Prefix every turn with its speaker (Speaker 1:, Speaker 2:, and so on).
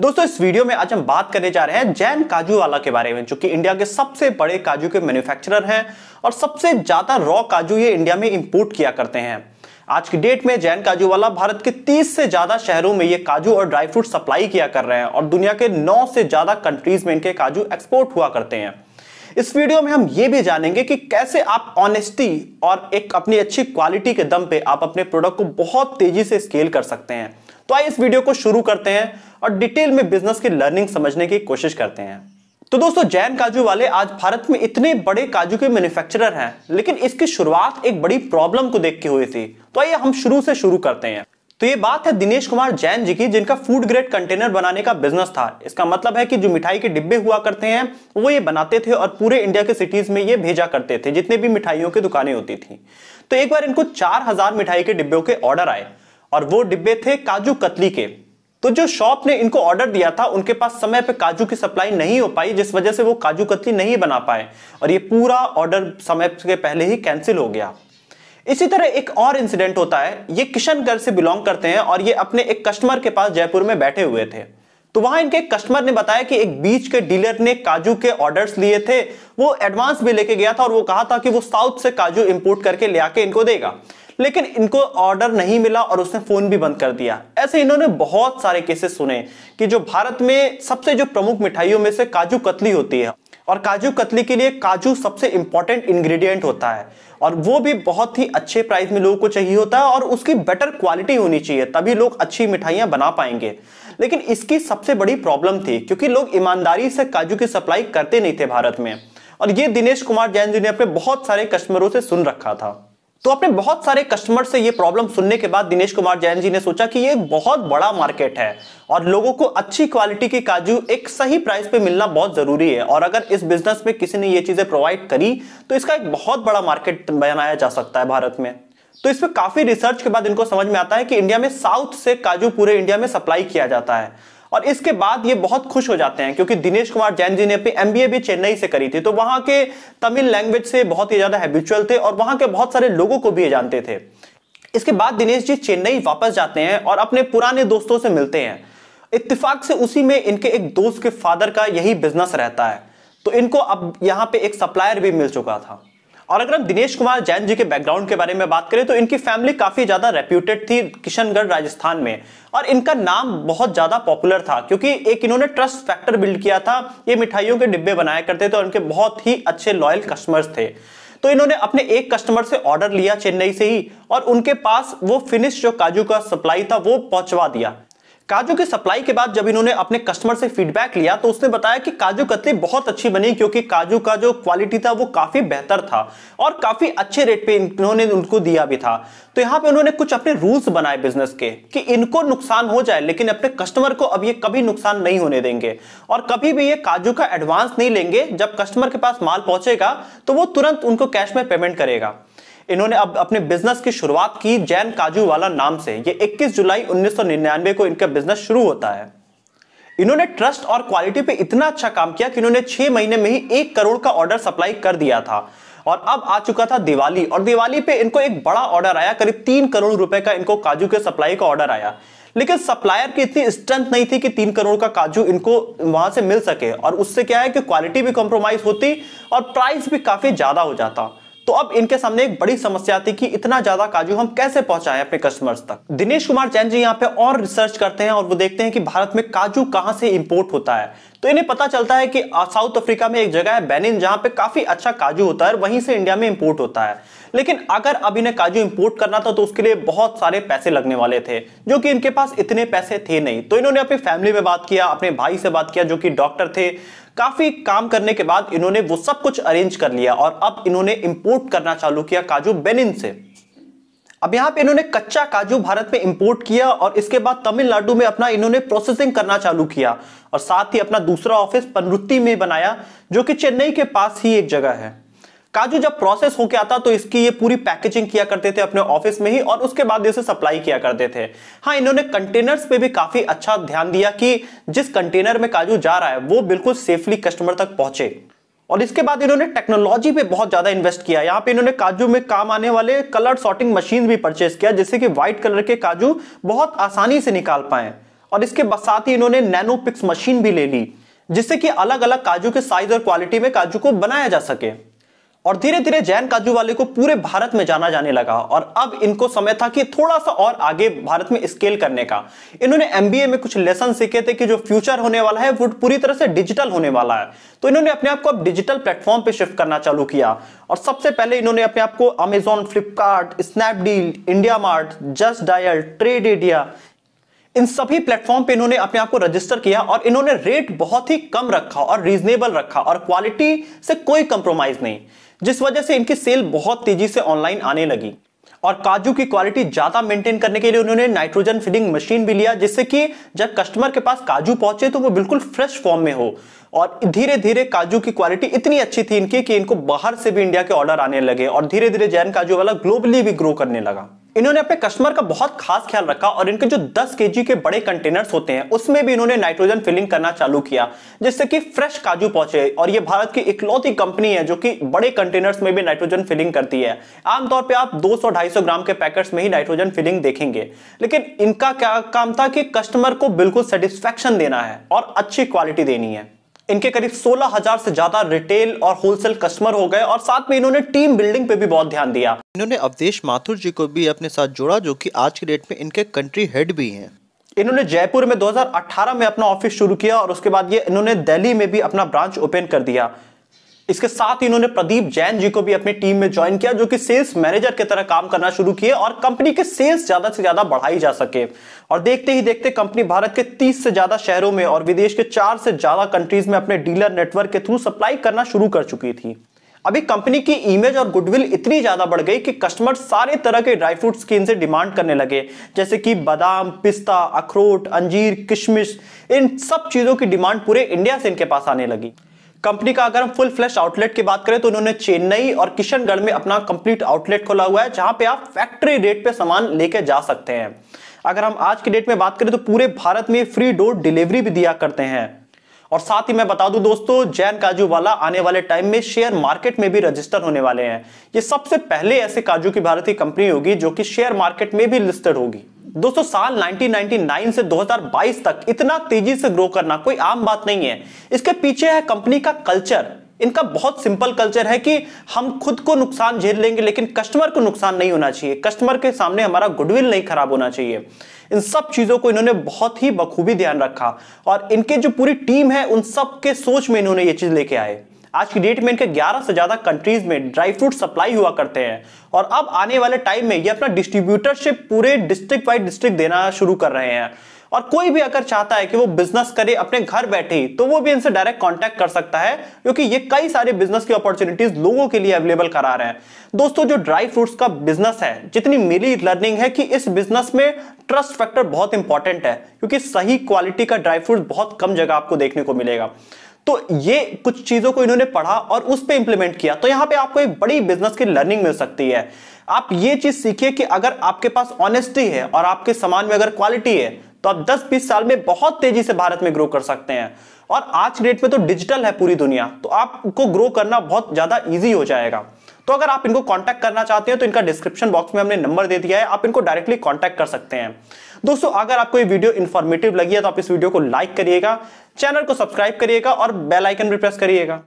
Speaker 1: दोस्तों इस वीडियो में आज हम बात करने जा रहे हैं जैन काजू वाला के बारे में जो कि इंडिया के सबसे बड़े काजू के मैन्युफैक्चरर हैं और सबसे ज्यादा रॉ काजू ये इंडिया में इंपोर्ट किया करते हैं आज की डेट में जैन काजू वाला भारत के 30 से ज्यादा शहरों में ये काजू और ड्राई फ्रूट सप्लाई किया कर रहे हैं और दुनिया के नौ से ज्यादा कंट्रीज में इनके काजू एक्सपोर्ट हुआ करते हैं इस वीडियो में हम ये भी जानेंगे कि कैसे आप ऑनेस्टी और एक अपनी अच्छी क्वालिटी के दम पे आप अपने प्रोडक्ट को बहुत तेजी से स्केल कर सकते हैं तो आइए इस वीडियो को शुरू करते हैं और डिटेल में बिजनेस की लर्निंग समझने की कोशिश करते हैं तो दोस्तों जैन काजू वाले आज भारत में इतने बड़े काजू के मैन्युफैक्चरर हैं लेकिन इसकी शुरुआत एक बड़ी प्रॉब्लम को देख के हुई थी तो आइए हम शुरू से शुरू करते हैं तो ये बात है दिनेश कुमार जैन जी की जिनका फूड ग्रेड कंटेनर बनाने का बिजनेस था इसका मतलब है कि जो मिठाई के डिब्बे हुआ करते हैं वो ये बनाते थे और पूरे इंडिया के सिटीज में ये भेजा करते थे जितने भी मिठाइयों की दुकानें होती थी तो एक बार इनको चार हजार मिठाई के डिब्बे के ऑर्डर आए और वो डिब्बे थे काजू कतली के तो जो शॉप ने इनको ऑर्डर दिया था उनके पास समय पे काजू की सप्लाई नहीं हो पाई जिस वजह से वो काजू कतली नहीं बना पाए और ये पूरा ऑर्डर समय के पहले ही कैंसिल हो गया इसी तरह एक और इंसिडेंट होता है ये किशनगढ़ से बिलोंग करते हैं और ये अपने एक कस्टमर के पास जयपुर में बैठे हुए थे तो वहां इनके कस्टमर ने बताया कि एक बीच के डीलर ने काजू के ऑर्डर्स लिए थे वो एडवांस भी लेके गया था और वो कहा था कि वो साउथ से काजू इंपोर्ट करके ले आके इनको देगा लेकिन इनको ऑर्डर नहीं मिला और उसने फोन भी बंद कर दिया ऐसे इन्होंने बहुत सारे केसेस सुने कि जो भारत में सबसे जो प्रमुख मिठाइयों में से काजू कतली होती है और काजू कतली के लिए काजू सबसे इंपॉर्टेंट इंग्रेडिएंट होता है और वो भी बहुत ही अच्छे प्राइस में लोगों को चाहिए होता है और उसकी बेटर क्वालिटी होनी चाहिए तभी लोग अच्छी मिठाइयां बना पाएंगे लेकिन इसकी सबसे बड़ी प्रॉब्लम थी क्योंकि लोग ईमानदारी से काजू की सप्लाई करते नहीं थे भारत में और ये दिनेश कुमार जैन जी ने अपने बहुत सारे कस्टमरों से सुन रखा था तो आपने बहुत सारे कस्टमर से ये प्रॉब्लम सुनने के बाद दिनेश कुमार जैन जी ने सोचा कि ये बहुत बड़ा मार्केट है और लोगों को अच्छी क्वालिटी की काजू एक सही प्राइस पे मिलना बहुत जरूरी है और अगर इस बिजनेस में किसी ने ये चीजें प्रोवाइड करी तो इसका एक बहुत बड़ा मार्केट बनाया जा सकता है भारत में तो इसमें काफी रिसर्च के बाद इनको समझ में आता है कि इंडिया में साउथ से काजू पूरे इंडिया में सप्लाई किया जाता है और इसके बाद ये बहुत खुश हो जाते हैं क्योंकि दिनेश कुमार जैन जी ने अपनी एमबीए भी चेन्नई से करी थी तो वहां के तमिल लैंग्वेज से बहुत ही ज्यादा हैबिचुअल थे और वहां के बहुत सारे लोगों को भी ये जानते थे इसके बाद दिनेश जी चेन्नई वापस जाते हैं और अपने पुराने दोस्तों से मिलते हैं इत्तेफाक से उसी में इनके एक दोस्त के फादर का यही बिजनेस रहता है तो इनको अब यहाँ पे एक सप्लायर भी मिल चुका था और अगर हम दिनेश कुमार जैन जी के बैकग्राउंड के बारे में बात करें तो इनकी फैमिली काफ़ी ज़्यादा रेप्यूटेड थी किशनगढ़ राजस्थान में और इनका नाम बहुत ज़्यादा पॉपुलर था क्योंकि एक इन्होंने ट्रस्ट फैक्टर बिल्ड किया था ये मिठाइयों के डिब्बे बनाया करते थे और इनके बहुत ही अच्छे लॉयल कस्टमर्स थे तो इन्होंने अपने एक कस्टमर से ऑर्डर लिया चेन्नई से ही और उनके पास वो फिनिश जो काजू का सप्लाई था वो पहुंचवा दिया काजू की सप्लाई के बाद जब इन्होंने अपने कस्टमर से फीडबैक लिया तो उसने बताया कि काजू कतली बहुत अच्छी बनी क्योंकि काजू का जो क्वालिटी था वो काफी बेहतर था और काफी अच्छे रेट पे इन्होंने उनको दिया भी था तो यहाँ पे उन्होंने कुछ अपने रूल्स बनाए बिजनेस के कि इनको नुकसान हो जाए लेकिन अपने कस्टमर को अब ये कभी नुकसान नहीं होने देंगे और कभी भी ये काजू का एडवांस नहीं लेंगे जब कस्टमर के पास माल पहुंचेगा तो वो तुरंत उनको कैश में पेमेंट करेगा इन्होंने अब अपने बिजनेस की शुरुआत की जैन काजू वाला नाम से ये 21 जुलाई 1999 को इनका बिजनेस शुरू होता है इन्होंने ट्रस्ट और क्वालिटी पे इतना अच्छा काम किया कि इन्होंने छह महीने में ही एक करोड़ का ऑर्डर सप्लाई कर दिया था और अब आ चुका था दिवाली और दिवाली पे इनको एक बड़ा ऑर्डर आया करीब तीन करोड़ रुपए का इनको काजू के सप्लाई का ऑर्डर आया लेकिन सप्लायर की इतनी स्ट्रेंथ नहीं थी कि तीन करोड़ का काजू इनको वहां से मिल सके और उससे क्या है कि क्वालिटी भी कॉम्प्रोमाइज होती और प्राइस भी काफी ज्यादा हो जाता तो अब इनके सामने एक बड़ी समस्या आती कि इतना ज्यादा काजू हम कैसे पहुंचाए अपने कस्टमर्स तक दिनेश कुमार जैन जी यहाँ पे और रिसर्च करते हैं और वो देखते हैं कि भारत में काजू कहां से इंपोर्ट होता है तो इन्हें पता चलता है कि साउथ अफ्रीका में एक जगह है बेनिन जहां पे काफी अच्छा काजू होता है वहीं से इंडिया में इंपोर्ट होता है लेकिन अगर अब इन्हें काजू इंपोर्ट करना था तो उसके लिए बहुत सारे पैसे लगने वाले थे जो कि इनके पास इतने पैसे थे नहीं तो इन्होंने अपनी फैमिली में बात किया अपने भाई से बात किया जो कि डॉक्टर थे काफी काम करने के बाद इन्होंने वो सब कुछ अरेंज कर लिया और अब इन्होंने इंपोर्ट करना चालू किया काजू बेनिन से अब यहां पे इन्होंने कच्चा काजू भारत में इंपोर्ट किया और इसके बाद तमिलनाडु में अपना इन्होंने प्रोसेसिंग करना चालू किया और साथ ही अपना दूसरा ऑफिस पनरुत्ती में बनाया जो कि चेन्नई के पास ही एक जगह है काजू जब प्रोसेस होकर आता तो इसकी ये पूरी पैकेजिंग किया करते थे अपने ऑफिस में ही और उसके बाद इसे सप्लाई किया करते थे हाँ इन्होंने कंटेनर्स पे भी काफी अच्छा ध्यान दिया कि जिस कंटेनर में काजू जा रहा है वो बिल्कुल सेफली कस्टमर तक पहुंचे और इसके बाद इन्होंने टेक्नोलॉजी पे बहुत ज्यादा इन्वेस्ट किया यहाँ पे इन्होंने काजू में काम आने वाले कलर सॉर्टिंग मशीन भी परचेस किया जिससे कि व्हाइट कलर के काजू बहुत आसानी से निकाल पाए और इसके साथ ही इन्होंने नैनो पिक्स मशीन भी ले ली जिससे कि अलग अलग काजू के साइज और क्वालिटी में काजू को बनाया जा सके और धीरे धीरे जैन काजू वाले को पूरे भारत में जाना जाने लगा और अब इनको समय था कि थोड़ा सा और आगे भारत में स्केल करने का इन्होंने एमबीए में कुछ लेसन सीखे थे कि जो फ्यूचर होने वाला है वो पूरी तरह से डिजिटल होने वाला है तो इन्होंने अपने आप को अब डिजिटल प्लेटफॉर्म पे शिफ्ट करना चालू किया और सबसे पहले इन्होंने अपने आप को Amazon Flipkart Snapdeal India Mart Just Dial Trade India इन सभी प्लेटफॉर्म पे इन्होंने अपने आप को रजिस्टर किया और इन्होंने रेट बहुत ही कम रखा और रीजनेबल रखा और क्वालिटी से कोई कंप्रोमाइज नहीं जिस वजह से इनकी सेल बहुत तेजी से ऑनलाइन आने लगी और काजू की क्वालिटी ज्यादा मेंटेन करने के लिए उन्होंने नाइट्रोजन फीडिंग मशीन भी लिया जिससे कि जब कस्टमर के पास काजू पहुंचे तो वो बिल्कुल फ्रेश फॉर्म में हो और धीरे धीरे काजू की क्वालिटी इतनी अच्छी थी इनकी कि इनको बाहर से भी इंडिया के ऑर्डर आने लगे और धीरे धीरे जैन काजू वाला ग्लोबली भी ग्रो करने लगा इन्होंने अपने कस्टमर का बहुत खास ख्याल रखा और इनके जो 10 के के बड़े कंटेनर्स होते हैं उसमें भी इन्होंने नाइट्रोजन फिलिंग करना चालू किया जिससे कि फ्रेश काजू पहुंचे और ये भारत की इकलौती कंपनी है जो कि बड़े कंटेनर्स में भी नाइट्रोजन फिलिंग करती है आमतौर पर आप 200-250 ग्राम के पैकेट्स में ही नाइट्रोजन फिलिंग देखेंगे लेकिन इनका क्या काम था कि कस्टमर को बिल्कुल सेटिस्फेक्शन देना है और अच्छी क्वालिटी देनी है इनके करीब 16,000 से ज्यादा रिटेल और होलसेल कस्टमर हो गए और साथ में इन्होंने टीम बिल्डिंग पे भी बहुत ध्यान दिया इन्होंने अवधेश माथुर जी को भी अपने साथ जोड़ा जो कि आज के डेट में इनके कंट्री हेड भी हैं इन्होंने जयपुर में 2018 में अपना ऑफिस शुरू किया और उसके बाद ये इन्होंने दिल्ली में भी अपना ब्रांच ओपन कर दिया इसके साथ इन्होंने प्रदीप जैन जी को भी अपनी टीम में ज्वाइन किया जो कि सेल्स मैनेजर की तरह काम करना शुरू किए और कंपनी के सेल्स ज्यादा से ज्यादा बढ़ाई जा सके और देखते ही देखते कंपनी भारत के 30 से ज्यादा शहरों में और विदेश के चार से ज्यादा कंट्रीज में अपने डीलर नेटवर्क के थ्रू सप्लाई करना शुरू कर चुकी थी अभी कंपनी की इमेज और गुडविल इतनी ज्यादा बढ़ गई कि कस्टमर सारे तरह के ड्राई फ्रूट्स की इनसे डिमांड करने लगे जैसे कि बादाम पिस्ता अखरोट अंजीर किशमिश इन सब चीजों की डिमांड पूरे इंडिया से इनके पास आने लगी कंपनी का अगर हम फुल फ्लैश आउटलेट की बात करें तो उन्होंने चेन्नई और किशनगढ़ में अपना कंप्लीट आउटलेट खोला हुआ है जहां पे आप फैक्ट्री रेट पे सामान लेके जा सकते हैं अगर हम आज की डेट में बात करें तो पूरे भारत में फ्री डोर डिलीवरी भी दिया करते हैं और साथ ही मैं बता दूं दोस्तों जैन काजू वाला आने वाले टाइम में शेयर मार्केट में भी रजिस्टर होने वाले हैं ये सबसे पहले ऐसे काजू की भारतीय कंपनी होगी जो कि शेयर मार्केट में भी लिस्टेड होगी दोस्तों साल 1999 से 2022 तक इतना तेजी से ग्रो करना कोई आम बात नहीं है इसके पीछे है कंपनी का कल्चर इनका बहुत सिंपल कल्चर है कि हम खुद को नुकसान झेल लेंगे लेकिन कस्टमर को नुकसान नहीं होना चाहिए कस्टमर के सामने हमारा गुडविल नहीं खराब होना चाहिए इन सब चीज़ों को इन्होंने बहुत ही बखूबी ध्यान रखा और इनके जो पूरी टीम है उन सब के सोच में इन्होंने ये चीज़ लेके आए आज की डेट में इनके 11 से ज़्यादा कंट्रीज में ड्राई फ्रूट सप्लाई हुआ करते हैं और अब आने वाले टाइम में ये अपना डिस्ट्रीब्यूटरशिप पूरे डिस्ट्रिक्ट वाइज डिस्ट्रिक्ट देना शुरू कर रहे हैं और कोई भी अगर चाहता है कि वो बिजनेस करे अपने घर बैठे ही तो वो भी इनसे डायरेक्ट कांटेक्ट कर सकता है क्योंकि ये कई सारे बिजनेस की अपॉर्चुनिटीज लोगों के लिए अवेलेबल करा रहे हैं दोस्तों जो ड्राई फ्रूट्स का बिजनेस है जितनी मेरी लर्निंग है कि इस बिजनेस में ट्रस्ट फैक्टर बहुत इंपॉर्टेंट है क्योंकि सही क्वालिटी का ड्राई फ्रूट बहुत कम जगह आपको देखने को मिलेगा तो ये कुछ चीजों को इन्होंने पढ़ा और उस पर इंप्लीमेंट किया तो यहां पे आपको एक बड़ी बिजनेस की लर्निंग मिल सकती है आप ये चीज सीखिए कि अगर आपके पास ऑनेस्टी है और आपके सामान में अगर क्वालिटी है तो आप दस बीस साल में बहुत तेजी से भारत में ग्रो कर सकते हैं और आज डेट में तो डिजिटल है पूरी दुनिया तो आपको ग्रो करना बहुत ज्यादा ईजी हो जाएगा तो अगर आप इनको कांटेक्ट करना चाहते हैं तो इनका डिस्क्रिप्शन बॉक्स में हमने नंबर दे दिया है आप इनको डायरेक्टली कांटेक्ट कर सकते हैं दोस्तों अगर आपको ये वीडियो इन्फॉर्मेटिव लगी है तो आप इस वीडियो को लाइक करिएगा चैनल को सब्सक्राइब करिएगा और बेल आइकन भी प्रेस करिएगा